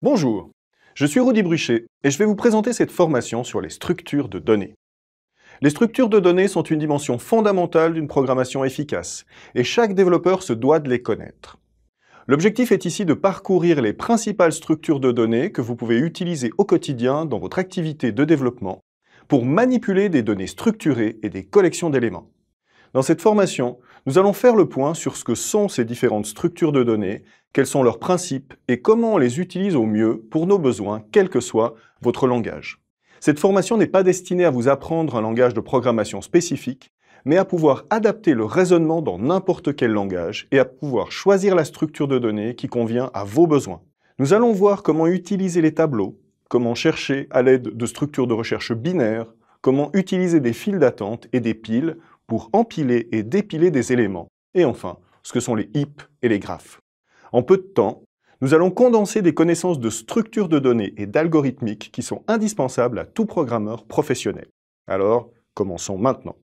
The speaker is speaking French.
Bonjour, je suis Rudy Bruchet et je vais vous présenter cette formation sur les structures de données. Les structures de données sont une dimension fondamentale d'une programmation efficace et chaque développeur se doit de les connaître. L'objectif est ici de parcourir les principales structures de données que vous pouvez utiliser au quotidien dans votre activité de développement pour manipuler des données structurées et des collections d'éléments. Dans cette formation, nous allons faire le point sur ce que sont ces différentes structures de données, quels sont leurs principes et comment on les utilise au mieux pour nos besoins, quel que soit votre langage. Cette formation n'est pas destinée à vous apprendre un langage de programmation spécifique, mais à pouvoir adapter le raisonnement dans n'importe quel langage et à pouvoir choisir la structure de données qui convient à vos besoins. Nous allons voir comment utiliser les tableaux, comment chercher à l'aide de structures de recherche binaires, comment utiliser des files d'attente et des piles pour empiler et dépiler des éléments. Et enfin, ce que sont les hips et les graphes. En peu de temps, nous allons condenser des connaissances de structure de données et d'algorithmiques qui sont indispensables à tout programmeur professionnel. Alors, commençons maintenant.